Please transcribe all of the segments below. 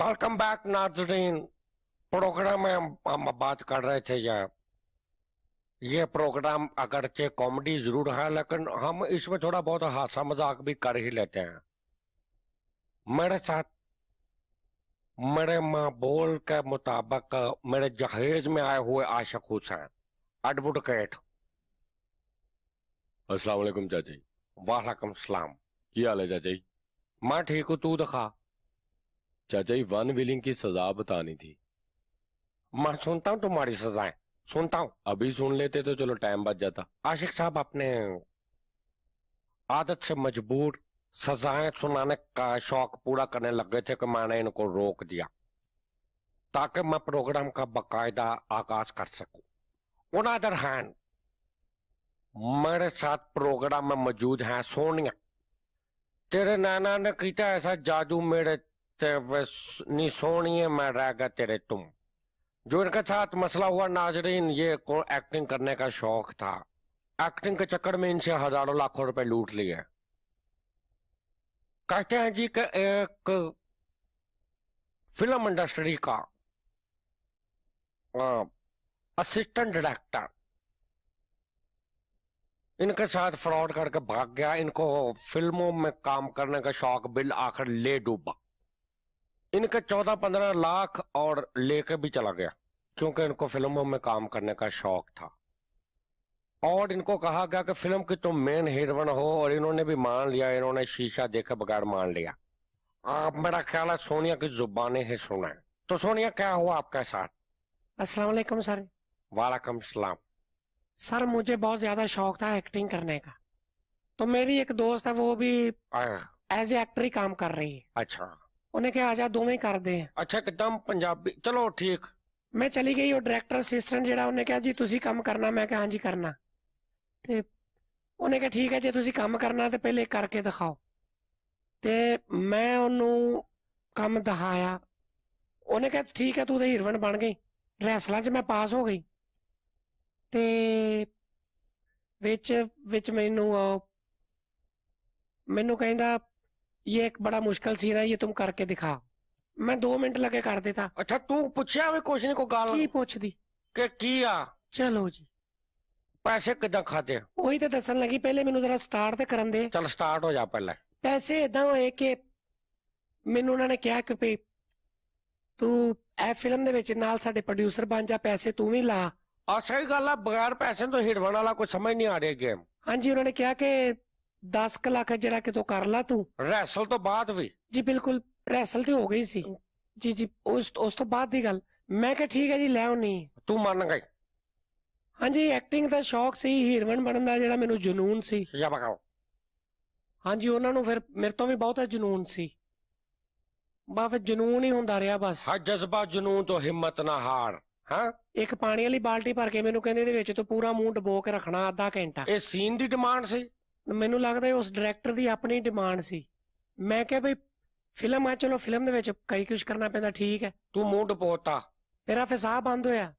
welcome back नाजरीन programme में हम, हम बात कर रहे थे यहाँ ये प्रोग्राम अगरचे कॉमेडी जरूर है लेकिन हम इसमें थोड़ा बहुत हासा मजाक भी कर ही लेते हैं मेरे साथ मेरे माँ बोल के मुताबिक मेरे जहेज में आए हुए आशक हुसैन एडवोकेट अस्सलाम वालेकुम चाचा जी वालेकुम सलाम क्या हाल है चाचा जी मैं ठीक हूँ तू दिखा चाचा जी वन विलिंग की सजा बतानी थी मैं सुनता हूँ तुम्हारी सजाएं सुनता हूँ अभी सुन लेते तो चलो टाइम बच जाता आशिक साहब अपने आदत से मजबूर सजाएं सुनाने का शौक पूरा करने लग गए थे कि मैंने इनको रोक दिया ताकि मैं प्रोग्राम का बकायदा आगाज कर सकूं उन अदर हैंड मेरे साथ प्रोग्राम में मौजूद हैं सोनिया तेरे नाना ने किया ऐसा जादू मेरे मैं रह गया तेरे तुम जो इनके साथ मसला हुआ नाजरीन ये एक्टिंग करने का शौक था एक्टिंग के चक्कर में इनसे हजारों लाखों रुपए लूट लिए कहते हैं जी कि एक फिल्म इंडस्ट्री का असिस्टेंट हाँ, डायरेक्टर इनके साथ फ्रॉड करके भाग गया इनको फिल्मों में काम करने का शौक बिल आखिर ले डूबा इनके चौदह पंद्रह लाख और लेके भी चला गया क्योंकि इनको फिल्मों में काम करने का शौक था और इनको कहा गया कि फिल्म की तुम मेन हीरोइन हो और इन्होंने भी मान लिया इन्होंने शीशा देखे बगैर मान लिया आप मेरा ख्याल है सोनिया की जुबाने ही सुना है तो सोनिया क्या हुआ आपके साथ अस्सलाम वालेकुम सर वालेकुम सलाम सर मुझे बहुत ज्यादा शौक था एक्टिंग करने का तो मेरी एक दोस्त है वो भी एज ए एक्टर ही काम कर रही है अच्छा ਉਹਨੇ ਕਿਹਾ ਜਾ ਦੋਵੇਂ ਕਰਦੇ ਆ ਅੱਛਾ ਕਿਦਾਂ ਪੰਜਾਬੀ ਚਲੋ ਠੀਕ ਮੈਂ ਚਲੀ ਗਈ ਉਹ ਡਾਇਰੈਕਟਰ ਅਸਿਸਟੈਂਟ ਜਿਹੜਾ ਉਹਨੇ ਕਿਹਾ ਜੀ ਤੁਸੀਂ ਕੰਮ ਕਰਨਾ ਮੈਂ ਕਿਹਾ ਹਾਂਜੀ ਕਰਨਾ ਤੇ ਉਹਨੇ ਕਿਹਾ ਠੀਕ ਹੈ ਜੇ ਤੁਸੀਂ ਕੰਮ ਕਰਨਾ ਤੇ ਪਹਿਲੇ ਕਰਕੇ ਦਿਖਾਓ ਤੇ ਮੈਂ ਉਹਨੂੰ ਕੰਮ ਦਿਖਾਇਆ ਉਹਨੇ ਕਿਹਾ ਠੀਕ ਹੈ ਤੂੰ ਤੇ ਹੀਰਵਨ ਬਣ ਗਈ ਰੈਸਲਾਂ 'ਚ ਮੈਂ ਪਾਸ ਹੋ ਗਈ ਤੇ ਵਿੱਚ ਵਿੱਚ ਮੈਨੂੰ ਮੈਨੂੰ ਕਹਿੰਦਾ ਇਹ ਇੱਕ ਬੜਾ ਮੁਸ਼ਕਲ ਸੀ है ਇਹ ਤੂੰ ਕਰਕੇ ਦਿਖਾ ਮੈਂ 2 ਮਿੰਟ ਲੱਗੇ ਕਰ देता ਅੱਛਾ ਤੂੰ ਪੁੱਛਿਆ ਵੀ ਕੁਛ ਨਹੀਂ ਕੋ ਗੱਲ ਕੀ ਪੁੱਛਦੀ ਕਿ ਕੀ ਆ ਚਲੋ ਜੀ ਪੈਸੇ ਕਿਦਾਂ ਖਾਦੇ ਉਹੀ ਤਾਂ ਦੱਸਣ ਲੱਗੀ ਪਹਿਲੇ ਮੈਨੂੰ ਜ਼ਰਾ ਸਟਾਰਟ ਤੇ ਕਰਨ ਦੇ ਚਲ ਸਟਾਰਟ ਹੋ ਜਾ ਪਹਿਲਾਂ ਪੈਸੇ ਇਦਾਂ ਹੋਏ ਕਿ ਮੈਨੂੰ ਉਹਨਾਂ ਨੇ ਕਿਹਾ ਕਿ ਭਈ ਤੂੰ ਇਹ ਫਿਲਮ ਦੇ ਵਿੱਚ ਨਾਲ ਸਾਡੇ ਪ੍ਰੋਡਿਊਸਰ ਬਣ ਜਾ ਪੈਸੇ ਤੂੰ ਵੀ ਲਾ ਆ ਗੱਲ ਆ ਬਗੈਰ ਪੈਸੇ ਤੋਂ ਹਿੜਵਣ ਵਾਲਾ ਕੋਈ ਸਮਝ ਨਹੀਂ ਆ ਰਿਹਾ ਗੇਮ ਹਾਂਜੀ ਉਹਨਾਂ ਨੇ ਕਿਹਾ ਕਿ 10 ਕੁ ਲੱਖ ਜਿਹੜਾ ਕਿਤੋਂ ਕਰ ਲਾ ਤੂੰ ਰੈਸਲ ਤੋਂ ਬਾਅਦ ਵੀ ਜੀ ਬਿਲਕੁਲ ਰੈਸਲ ਤੇ ਹੋ ਗਈ ਸੀ ਜੀ ਜੀ ਉਸ ਉਸ ਤੋਂ ਬਾਅਦ ਦੀ ਗੱਲ ਮੈਂ ਕਿਹਾ ਠੀਕ ਹੈ ਜੀ ਲੈ ਆਉਣੀ ਤੂੰ ਮੰਨ ਗਈ ਹਾਂਜੀ ਐਕਟਿੰਗ ਦਾ ਸ਼ੌਕ ਸੀ ਹੀਰਵਨ ਬਣਨ ਦਾ ਜਿਹੜਾ ਮੈਨੂੰ ਜਨੂਨ ਸੀ ਜਾ ਬਕਾਓ ਹਾਂਜੀ ਉਹਨਾਂ ਨੂੰ ਫਿਰ ਮੇਰੇ ਤੋਂ ਵੀ ਬਹੁਤਾ ਜਨੂਨ ਸੀ ਬਾ ਫਿਰ ਜਨੂਨ ਹੀ ਹੁੰਦਾ ਰਿਹਾ ਬਸ ਹਾਂ ਜਜ਼ਬਾ ਜਨੂਨ ਤੋਂ ਹਿੰਮਤ ਨਾ ਹਾਰ ਹਾਂ ਇੱਕ ਪਾਣੀ ਵਾਲੀ ਬਾਲਟੀ ਭਰ ਕੇ ਮੈਨੂੰ ਕਹਿੰਦੇ ਇਹਦੇ ਵਿੱਚ ਤੂੰ ਪੂਰਾ ਮੂੰਹ ਡਬੋ ਕੇ ਰੱਖਣਾ ਅੱਧਾ ਘੰਟਾ ਇਹ ਸੀਨ ਦੀ ਡਿਮਾਂਡ ਸੀ ਮੈਨੂੰ ਲੱਗਦਾ ਉਸ ਡਾਇਰੈਕਟਰ ਦੀ ਆਪਣੀ ਡਿਮਾਂਡ ਸੀ ਮੈਂ ਕਿਹਾ ਭਈ ਫਿਲਮ ਆ ਚਲੋ ਫਿਲਮ ਦੇ ਵਿੱਚ ਕਈ ਕੁਝ ਕਰਨਾ ਪੈਂਦਾ ਠੀਕ ਹੈ ਤੂੰ ਮੂੰਹ ਡਪੋਤਾ ਮੇਰਾ ਫਿਰ ਸਾਹ ਬੰਦ ਹੋਇਆ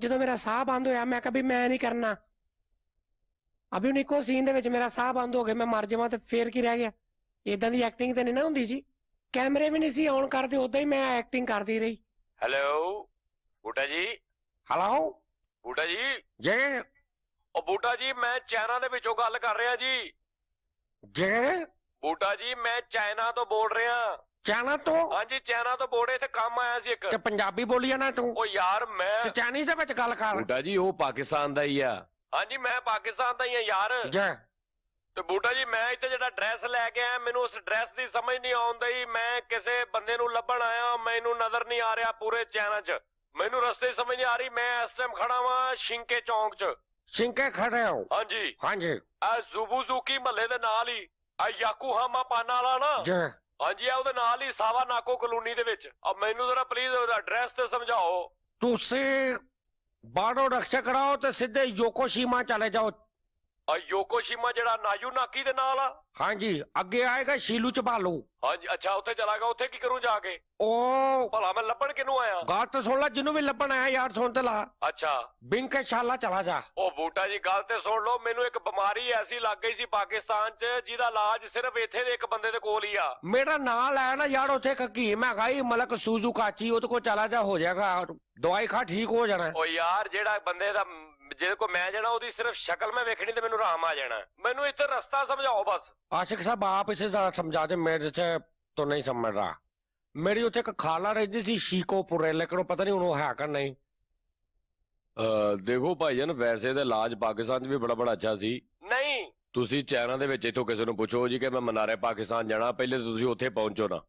ਜਦੋਂ ਮੇਰਾ ਸਾਹ ਬੰਦ ਹੋਇਆ ਮੈਂ ਕਿਹਾ ਵੀ ਮੈਂ ਨਹੀਂ ਕਰਨਾ ਅਭੀ ਉਹਨੇ ਕੋ ਸੀਨ ਦੇ ਵਿੱਚ ਮੇਰਾ ਸਾਹ ਬੰਦ ਹੋ ਗਿਆ ਮੈਂ ਮਰ ਜਾਵਾਂ ਤੇ ਫੇਰ ਕੀ ਰਹਿ ਗਿਆ ਇਦਾਂ ਦੀ ਐਕਟਿੰਗ ਤੇ ਨਹੀਂ ਨਾ ਹੁੰਦੀ ਜੀ ਕੈਮਰੇ ਵੀ ਨਹੀਂ ਸੀ ਔਨ ਕਰਦੇ ਉਦਾਂ ਹੀ ਮੈਂ ਐਕਟਿੰਗ ਕਰਦੀ ਰਹੀ ਹੈਲੋ ਬੂਟਾ ਜੀ ਹਲੋ ਬੂਟਾ ਜੀ ਜੇ ਉਹ ਬੂਟਾ ਜੀ ਮੈਂ ਚਾਈਨਾ ਦੇ ਵਿੱਚੋਂ ਗੱਲ ਕਰ ਰਿਹਾ ਜੀ ਜੇ ਬੂਟਾ ਜੀ ਮੈਂ ਚਾਈਨਾ ਤੋਂ ਬੋਲ ਰਿਹਾ ਚਾਈਨਾ ਤੋਂ ਹਾਂਜੀ ਚਾਈਨਾ ਤੋਂ ਬੋੜੇ ਤੇ ਕੰਮ ਆਇਆ ਸੀ ਇੱਕ ਤੇ ਪੰਜਾਬੀ ਬੋਲੀ ਜਾਣਾ ਤੂੰ ਉਹ ਯਾਰ ਮੈਂ ਤੇ ਚਾਈਨੀਜ਼ ਦੇ ਵਿੱਚ ਗੱਲ ਕਰ ਬੂਟਾ ਜੀ ਉਹ ਪਾਕਿਸਤਾਨ ਦਾ ਹੀ ਆ ਹਾਂਜੀ ਮੈਂ ਪਾਕਿਸਤਾਨ ਦਾ ਹੀ ਆ ਯਾਰ ਜੇ ਤੇ ਬੂਟਾ ਜੀ ਮੈਂ ਇੱਥੇ ਜਿਹੜਾ ਡਰੈਸ ਲੈ ਕੇ ਆਇਆ ਮੈਨੂੰ ਉਸ ਡਰੈਸ ਦੀ ਸਮਝ ਨਹੀਂ ਆਉਂਦੀ ਮੈਂ ਕਿਸੇ ਬੰਦੇ ਨੂੰ ਲੱਭਣ ਆਇਆ ਮੈਨੂੰ ਨਜ਼ਰ ਨਹੀਂ ਆ ਰਿਹਾ ਪੂਰੇ ਚਾਈਨਾ 'ਚ ਮੈਨੂੰ ਰਸਤੇ ਸਮਝ ਨਹੀਂ ਆ ਰਹੀ ਮੈਂ ਇਸ ਟਾਈਮ ਖੜਾ ਵਾਂ ਸ਼ਿੰਕੇ ਚੌਂਕ 'ਚ ਸਿੰਕੇ ਖੜੇ ਹੋ ਹਾਂਜੀ ਹਾਂਜੀ ਆ ਜ਼ੁਬੂਜ਼ੂਕੀ ਮਹੱਲੇ ਦੇ ਨਾਲ ਹੀ ਆ ਯਾਕੂਹਾਮਾ ਪਾਨਾ ਵਾਲਾ ਨਾ ਜੀ ਹਾਂਜੀ ਆ ਉਹਦੇ ਨਾਲ ਹੀ ਸਾਵਾ ਨਾਕੋ ਕਲੋਨੀ ਦੇ ਵਿੱਚ ਆ ਮੈਨੂੰ ਜ਼ਰਾ ਪਲੀਜ਼ ਉਹਦਾ ਐਡਰੈਸ ਤੇ ਸਮਝਾਓ ਤੁਸੀਂ ਬਾੜੋ ਰਖਸ਼ਾ ਕਰਾਓ ਤੇ ਸਿੱਧੇ ਯੋਕੋਸ਼ੀਮਾ ਚਲੇ ਜਾਓ ਆ ਯੋਕੋਸ਼ੀਮਾ ਜਿਹੜਾ ਨਾਕੀ ਦੇ ਨਾਲ ਆ ਹਾਂਜੀ ਅੱਗੇ ਆਏਗਾ ਸ਼ੀਲੂ ਭਾਲੂ ਹਾਂਜੀ ਅੱਛਾ ਉੱਥੇ ਚਲਾਗਾ ਉੱਥੇ ਕੀ ਕਰੂੰ ਜਾ ਕੇ ਓ ਭਲਾ ਮੈਂ ਲੱਭਣ ਕਿਨੂੰ ਆਇਆ ਗੱਲ ਤੇ ਸੁਣ ਲੈ ਜਿਹਨੂੰ ਵੀ ਲੱਭਣ ਆਇਆ ਯਾਰ ਸੁਣ ਤੇ ਲਾ ਅੱਛਾ ਬਿੰਕੇ ਸ਼ਾਲਾ ਚਲਾ ਜਾ ਉਹ ਬੂਟਾ ਜੀ ਗੱਲ ਤੇ ਸੁਣ ਲਓ ਮੈਨੂੰ ਇੱਕ ਬਿਮਾਰੀ ਐਸੀ ਲੱਗ ਗਈ ਸੀ ਪਾਕਿਸਤਾਨ 'ਚ ਜਿਹਦਾ ਇਲਾਜ ਸਿਰਫ ਇੱਥੇ ਦੇ ਇੱਕ ਬੰਦੇ ਦੇ ਕੋਲ ਹੀ ਆ ਮੇਰਾ ਨਾਂ ਲੈ ਨਾ ਯਾਰ ਉੱਥੇ ਇੱਕ ਹਕੀਮ ਹੈਗਾ ਮਲਕ ਸੂਜ਼ੂ ਕਾਚੀ ਉਹਦੇ ਕੋਲ ਚਲਾ ਜਾ ਹੋ ਜਾਏਗਾ ਦਵਾਈ ਖਾ ਠੀਕ ਹੋ ਜਾਣਾ ਓ ਯਾਰ ਜਿਹੜਾ ਬੰਦੇ ਦਾ ਜਿਹਦੇ ਕੋ ਮੈਂ ਜਾਣਾ ਉਹਦੀ ਸਿਰਫ ਸ਼ਕਲ ਮੈਂ ਵੇਖਣੀ ਤੇ ਮੈਨੂੰ ਆਰਾਮ ਆ ਜਾਣਾ ਮੈਨੂੰ ਇੱਥੇ ਰਸਤਾ ਸਮਝਾਓ ਬਸ ਆਸ਼ਿਕ ਸਾਹਿਬ ਆਪ ਇਸੇ ਦਾ ਸਮਝਾ ਦੇ ਮੈਂ ਜਿੱਥੇ ਤੋਂ ਨਹੀਂ ਸਮਝ ਰਹਾ ਮੇਰੀ ਉੱਥੇ ਇੱਕ ਖਾਲਾ ਰਹਿੰਦੀ ਸੀ ਸ਼ੀਕੋਪੁਰੇ ਲੇਕਿਨ ਉਹ ਪਤਾ ਨਹੀਂ नहीं उन्होंने है ਨਹੀਂ नहीं ਅਹ ਦੇਖੋ ਜਨ ਵੈਸੇ ਤੇ ਇਲਾਜ ਪਾਕਿਸਤਾਨ 'ਚ ਵੀ ਬੜਾ ਬੜਾ ਅੱਛਾ ਸੀ ਨਹੀਂ ਤੁਸੀਂ ਚੈਨਾ ਦੇ ਵਿੱਚ ਇਥੋਂ ਕਿਸੇ ਨੂੰ ਪੁੱਛੋ ਜੀ ਕਿ ਮੈਂ ਮਨਾਰੇ ਪਾਕਿਸਤਾਨ ਜਾਣਾ ਪਹਿਲੇ ਤੁਸੀਂ ਉੱਥੇ ਪਹੁੰਚੋ ਨਾ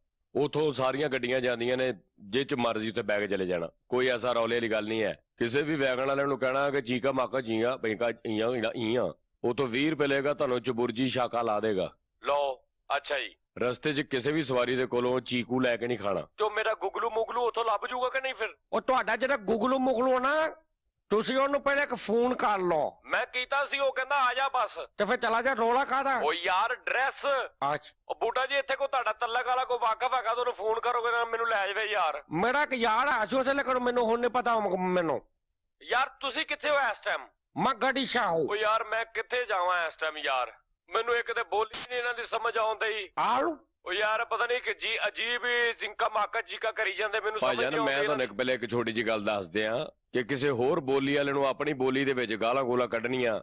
ਉਥੋਂ ਸਾਰੀਆਂ ਗੱਡੀਆਂ ਜਾਂਦੀਆਂ ਨੇ ਜੇ ਚ ਮਰਜ਼ੀ ਉੱਤੇ ਬੈਗ ਚਲੇ ਜਾਣਾ ਕੋਈ ਐਸਾ ਰੌਲੇ ਵਾਲੀ ਗੱਲ ਨਹੀਂ ਹੈ ਕਿਸੇ ਵੀ ਵੈਗਨ ਵਾਲੇ ਨੂੰ ਕਹਿਣਾ ਕਿ ਚੀਕਾ ਮਾਕਾ ਜੀਆ ਬੈਂਕਾ ਇਆਂ ਇਆਂ ਉਹ ਤੋਂ 20 ਰੁਪਏ ਲੇਗਾ ਤੁਹਾਨੂੰ ਚਬੁਰਜੀ ਸ਼ਾਕਾ ਲਾ ਦੇਗਾ ਲਓ ਅੱਛਾ ਜੀ ਰਸਤੇ 'ਚ ਕਿਸੇ ਵੀ ਸਵਾਰੀ ਦੇ ਕੋਲੋਂ ਚੀਕੂ ਲੈ ਕੇ ਨਹੀਂ ਖਾਣਾ ਤੇ ਮੇਰਾ ਗੁਗਲੂ ਮੁਗਲੂ ਉਥੋਂ ਲੱਭ ਜੂਗਾ ਕਿ ਨਹੀਂ ਫਿਰ ਉਹ ਤੁਹਾਡਾ ਜਿਹੜਾ ਗੁਗਲੂ ਮੁਗਲੂ ਨਾ ਤੁਸੀਂ ਉਹਨੂੰ ਪਹਿਲੇ ਇੱਕ ਫੋਨ ਕਰ ਲਓ ਮੈਂ ਕੀਤਾ ਸੀ ਉਹ ਕਹਿੰਦਾ ਆ ਜਾ ਬਸ ਤੇ ਫਿਰ ਚਲਾ ਜਾ ਰੋਲਾ ਕਾਦਾ ਓ ਯਾਰ ਡਰੈਸ ਅੱਛਾ ਉਹ ਬੂਟਾ ਜੀ ਇੱਥੇ ਕੋ ਤੁਹਾਡਾ ਤੱਲਕ ਵਾਲਾ ਕੋ ਵਾਕਫ ਹੈਗਾ ਤੁਹਾਨੂੰ ਫੋਨ ਕਰੋਗੇ ਨਾ ਮੈਨੂੰ ਲੈ ਜਾਵੇ ਯਾਰ ਮੇਰਾ ਇੱਕ ਯਾਰ ਆ ਸੀ ਉਹਦੇ ਕਰੋ ਮੈਨੂੰ ਹੁਣ ਨਹੀਂ ਪਤਾ ਮੈਨੂੰ ਯਾਰ ਤੁਸੀਂ ਕਿੱਥੇ ਹੋ ਇਸ ਟਾਈਮ ਮੈਂ ਗੱਡੀ ਸ਼ਾਹ ਓ ਯਾਰ ਮੈਂ ਕਿੱਥੇ ਜਾਵਾਂ ਇਸ ਟਾਈਮ ਯਾਰ ਮੈਨੂੰ ਇੱਕ ਤੇ ਬੋਲੀ ਨਹੀਂ ਇਹਨਾਂ ਦੀ ਸਮਝ ਆਉਂਦੀ ਆਲੂ ਉਹ ਯਾਰ ਪਤਾ ਨਹੀਂ ਕਿ ਜੀ ਅਜੀਬ ਹੀ ਜਿੰਕਾ ਮਾਕਾ ਜੀਕਾ ਕਰੀ ਜਾਂਦੇ ਮੈਨੂੰ ਸਮਝ ਨਹੀਂ ਆਉਂਦੀ ਭਾਈ ਮੈਂ ਤੁਹਾਨੂੰ ਇੱਕ ਪਹਿਲੇ ਇੱਕ ਛੋਟੀ ਜੀ ਗੱਲ ਦੱਸ ਦਿਆਂ ਕਿ ਕਿਸੇ ਹੋਰ ਬੋਲੀ ਵਾਲੇ ਨੂੰ ਆਪਣੀ ਬੋਲੀ ਦੇ ਵਿੱਚ ਗਾਲਾਂ ਗੋਲਾ ਕੱਢਣੀਆਂ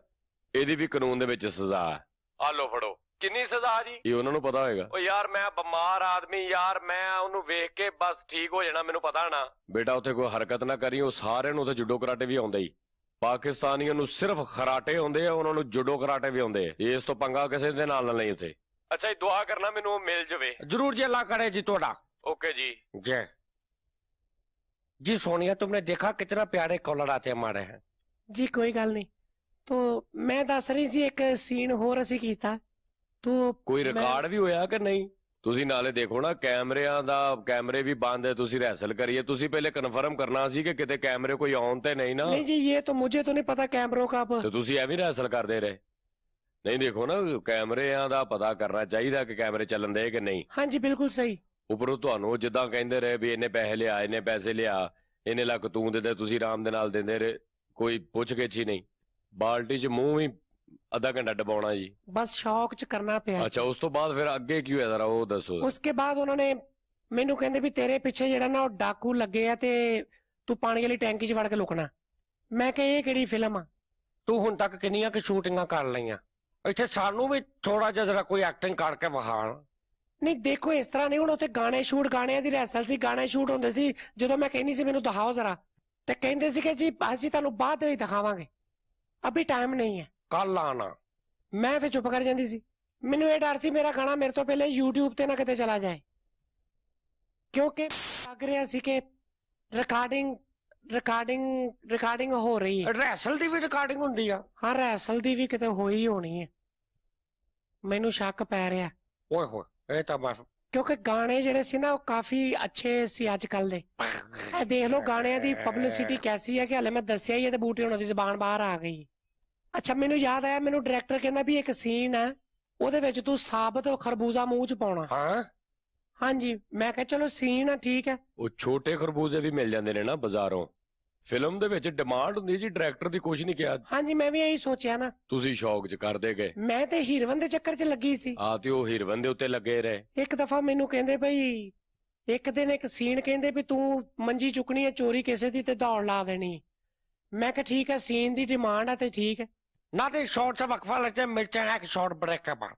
ਇਹਦੀ ਵੀ ਕਾਨੂੰਨ ਦੇ ਵਿੱਚ ਸਜ਼ਾ ਹੈ ਆਲੋ ਲੋ ਫੜੋ ਕਿੰਨੀ ਸਜ਼ਾ ਜੀ ਇਹ ਉਹਨਾਂ ਨੂੰ ਪਤਾ ਹੋਏਗਾ ਉਹ ਯਾਰ ਮੈਂ ਬਿਮਾਰ ਆਦਮੀ ਯਾਰ ਮੈਂ ਉਹਨੂੰ ਵੇਖ ਕੇ ਬਸ ਠੀਕ ਹੋ ਜਾਣਾ ਮੈਨੂੰ ਪਤਾ ਨਾ ਬੇਟਾ ਉੱਥੇ ਕੋਈ ਹਰਕਤ ਨਾ ਕਰੀ ਉਹ ਸਾਰਿਆਂ ਨੂੰ ਉੱਥੇ ਜੁਡੋ ਕਰਾਟੇ ਵੀ ਆਉਂਦਾ ਹੀ ਪਾਕਿਸਤਾਨੀਆਂ ਨੂੰ ਸਿਰਫ ਖਰਾਟੇ ਆਉਂਦੇ ਆ ਉਹਨਾਂ ਨੂੰ ਜੁਡੋ ਖਰਾਟੇ ਵੀ ਆਉਂਦੇ ਆ ਇਸ ਤੋਂ ਪੰਗਾ ਕਿਸੇ ਦੇ ਨਾਲ ਨਾ ਲਈ ਉੱਥੇ ਅੱਛਾ ਜੀ ਦੁਆ ਕਰਨਾ ਮੈਨੂੰ ਮਿਲ ਜਵੇ ਜਰੂਰ ਜੀ ਅੱਲਾ ਕਰੇ ਜੀ ਤੁਹਾਡਾ ਓਕੇ ਜੀ ਜੀ ਜੀ ਸੋਨੀਆ ਤੁਮਨੇ ਦੇਖਾ ਕਿਤਨਾ ਪਿਆਰੇ कॉलर ਆਤੇ ਮਾਰੇ ਹੈ ਜੀ ਕੋਈ ਗੱਲ ਨਹੀਂ ਤੋ ਮੈਂ ਦੱਸ ਰਹੀ ਸੀ ਇੱਕ ਸੀਨ ਹੋਰ ਅਸੀਂ ਕੀਤਾ ਤੋ ਕੋਈ ਰਿਕਾਰਡ ਵੀ ਹੋਇਆ ਕਿ ਨਹੀਂ ਤੁਸੀਂ ਨਾਲੇ ਦੇਖੋ ਨਾ ਕੈਮਰਿਆਂ ਦਾ ਕੈਮਰੇ ਵੀ ਬੰਦ ਹੈ ਤੁਸੀਂ ਰੈਸਲ ਕਰੀਏ ਤੁਸੀਂ ਪਹਿਲੇ ਕਨਫਰਮ ਕਰਨਾ ਸੀ ਕਿ ਕਿਤੇ ਕੈਮਰੇ ਕੋਈ ਆਨ ਤੇ ਨਹੀਂ ਨਾ ਨਹੀਂ ਜੀ ਇਹ ਤਾਂ मुझे ਤਾਂ ਨਹੀਂ ਪਤਾ ਕੈਮਰੋ ਕਾ ਤੇ ਤੁਸੀਂ ਐਵੇਂ ਰੈਸਲ ਕਰਦੇ ਰਹੇ ਨਹੀਂ ਦੇਖੋ ਨਾ ਕੈਮਰਿਆਂ ਦਾ ਪਤਾ ਕਰਨਾ ਚਾਹੀਦਾ ਕਿ ਕੈਮਰੇ ਚੱਲਣ ਦੇ ਕਿ ਨਹੀਂ ਹਾਂਜੀ ਬਿਲਕੁਲ ਸਹੀ ਉਪਰੋਂ ਤੁਹਾਨੂੰ ਜਿੱਦਾਂ ਕਹਿੰਦੇ ਰਹੇ ਵੀ ਇਹਨੇ ਪੈਸੇ ਲਿਆ ਇਹਨੇ ਪੈਸੇ ਲਿਆ ਇਹਨੇ ਲੱਖ ਤੂੰ ਦੇ ਦੇ ਤੁਸੀਂ ਆਰਾਮ ਦੇ ਨਾਲ ਦਿੰਦੇ ਰਹੇ ਕੋਈ ਪੁੱਛ ਕੇ ਹੀ ਨਹੀਂ ਬਾਲਟੀ 'ਚ ਮੂੰਹ ਵੀ ਅੱਧਾ ਘੰਟਾ ਡਬਾਉਣਾ ਜੀ ਬਸ ਸ਼ੌਕ ਚ ਕਰਨਾ ਪਿਆ ਅੱਛਾ ਉਸ ਤੋਂ ਬਾਅਦ ਫਿਰ ਅੱਗੇ ਕੀ ਹੋਇਆ ਜ਼ਰਾ ਉਹ ਦੱਸੋ ਉਸਕੇ ਬਾਅਦ ਉਹਨਾਂ ਨੇ ਮੈਨੂੰ ਕਹਿੰਦੇ ਵੀ ਤੇਰੇ ਪਿੱਛੇ ਜਿਹੜਾ ਨਾ ਉਹ ਡਾਕੂ ਲੱਗੇ ਆ ਤੇ ਤੂੰ ਪਾਣੀ ਵਾਲੀ ਟੈਂਕੀ 'ਚ ਵੜ ਕੇ ਲੁਕਣਾ ਮੈਂ ਕਿਹਾ ਇਹ ਕਿਹੜੀ ਫਿਲਮ ਆ ਤੂੰ ਹੁਣ ਤੱਕ ਕਿੰਨੀਆਂ ਕਿ ਸ਼ੂਟਿੰਗਾਂ ਕਰ ਲਈਆਂ ਇੱਥੇ ਸਾਨੂੰ ਵੀ ਥੋੜਾ ਜਿਹਾ ਜ਼ਰਾ ਕੋਈ ਐਕਟਿੰਗ ਕਰਕੇ ਵਹਾਣ ਨਹੀਂ ਦੇਖੋ ਇਸ ਤਰ੍ਹਾਂ ਨਹੀਂ ਹੁਣ ਉੱਥੇ ਗਾਣੇ ਸ਼ੂਟ ਗਾਣਿਆਂ ਦੀ ਰਹਿਸਲ ਸੀ ਗਾਣੇ ਸ਼ੂਟ ਹੁੰਦੇ ਸੀ ਜਦੋਂ ਮੈਂ ਕਹਿੰਦੀ ਸੀ ਮੈਨੂੰ ਦਿਖਾਓ ਜ਼ਰਾ ਤੇ ਕਹਿੰਦੇ ਸੀ ਕਿ ਜੀ ਅਸੀਂ ਤੁਹਾਨੂੰ ਬਾਅਦ ਵਿੱਚ ਦਿਖਾਵਾਂਗੇ ਅਭੀ ਟਾਈਮ ਨਹੀਂ ਹੈ ਕੱਲ ਆਣਾ ਮੈਂ ਫੇ ਚੁੱਪ ਕਰ ਜਾਂਦੀ ਸੀ ਮੈਨੂੰ ਇਹ ਡਰ ਸੀ ਮੇਰਾ ਗਾਣਾ ਮੇਰੇ ਤੋਂ ਪਹਿਲੇ YouTube ਤੇ ਨਾ ਕਿਤੇ ਚਲਾ ਜਾਏ ਕਿਉਂਕਿ ਲੱਗ ਰਿਹਾ ਸੀ ਕਿ ਰਿਕਾਰਡਿੰਗ ਰਿਕਾਰਡਿੰਗ ਰਿਕਾਰਡਿੰਗ ਹੋ ਰਹੀ ਹੈ ਰੈਸਲ ਦੀ ਵੀ ਰਿਕਾਰਡਿੰਗ ਹੁੰਦੀ ਆ ਹਾਂ ਰੈਸਲ ਦੀ ਵੀ ਕਿਤੇ ਹੋਈ ਹੋਣੀ ਹੈ ਮੈਨੂੰ ਸ਼ੱਕ ਪੈ ਰਿਹਾ ਓਏ ਹੋਏ ਇਹ ਤਾਂ ਬਸ ਕਿਉਂਕਿ ਗਾਣੇ ਜਿਹੜੇ ਸੀ ਨਾ ਉਹ ਕਾਫੀ ਅੱਛੇ ਸੀ ਅੱਜ ਕੱਲ ਦੇ ਇਹ ਦੇਖ ਲਓ ਗਾਣਿਆਂ ਦੀ ਪਬਲਿਸਿਟੀ ਕੈਸੀ ਹੈ ਕਿ ਹਲੇ ਮੈਂ ਦੱਸਿਆ ਹੀ ਹੈ ਤੇ ਬੂਟੇ ਹੁਣ ਦੀ ਜ਼ਬਾਨ ਬਾਹਰ ਆ ਗਈ ਅੱਛਾ ਮੈਨੂੰ ਯਾਦ ਆਇਆ ਮੈਨੂੰ ਡਾਇਰੈਕਟਰ ਕਹਿੰਦਾ ਵੀ ਇੱਕ ਸੀਨ ਆ ਉਹਦੇ ਵਿੱਚ ਤੂੰ ਸਾਬਤ ਖਰਬੂਜ਼ਾ ਮੂੰਹ 'ਚ ਪਾਉਣਾ ਹਾਂ ਹਾਂਜੀ ਮੈਂ ਕਿਹਾ ਚਲੋ ਸੀਨ ਆ ਠੀਕ ਹੈ ਉਹ ਛੋਟੇ ਖਰਬੂਜ਼ੇ ਵੀ ਮਿਲ ਜਾਂਦੇ ਨੇ ਨਾ ਬਾਜ਼ਾਰੋਂ ਫਿਲਮ ਦੇ ਵਿੱਚ ਡਿਮਾਂਡ ਹੁੰਦੀ ਜੀ ਡਾਇਰੈਕਟਰ ਦੀ ਕੁਝ ਨਹੀਂ ਕਿਹਾ ਹਾਂਜੀ ਮੈਂ ਵੀ ਇਹੀ ਸੋਚਿਆ ਨਾ ਤੁਸੀਂ ਸ਼ੌਕ 'ਚ ਕਰਦੇ ਗਏ ਮੈਂ ਤੇ ਹੀਰਵਨ ਦੇ ਚੱਕਰ 'ਚ ਲੱਗੀ ਸੀ ਆ ਤੇ ਉਹ ਹੀਰਵਨ ਦੇ ਉੱਤੇ ਲੱਗੇ ਰਹੇ ਇੱਕ ਦਫਾ ਮੈਨੂੰ ਕਹਿੰਦੇ ਭਈ ਇੱਕ ਦਿਨ ਇੱਕ ਸੀਨ ਕਹਿੰਦੇ ਵੀ ਤੂੰ ਮੰਜੀ ਚੁੱਕਣੀ ਹੈ ਚੋਰੀ ਕਿਸੇ ਦੀ ਤੇ ਦੌੜ ਲਾ ਦੇਣੀ ਮੈਂ ਕਿਹਾ ਠੀਕ ਹੈ ਸੀਨ ਦੀ ਡਿਮਾਂਡ ਆ ਤੇ ਠੀਕ ਹੈ ਨਾ ਤੇ ਸ਼ੌਰਟ ਸਵਕਫਾ ਲੱਗੇ ਮਿਲ ਚਾਹੇ ਇੱਕ ਸ਼ੌਰਟ ਬ੍ਰੇਕ ਕਰਾਂ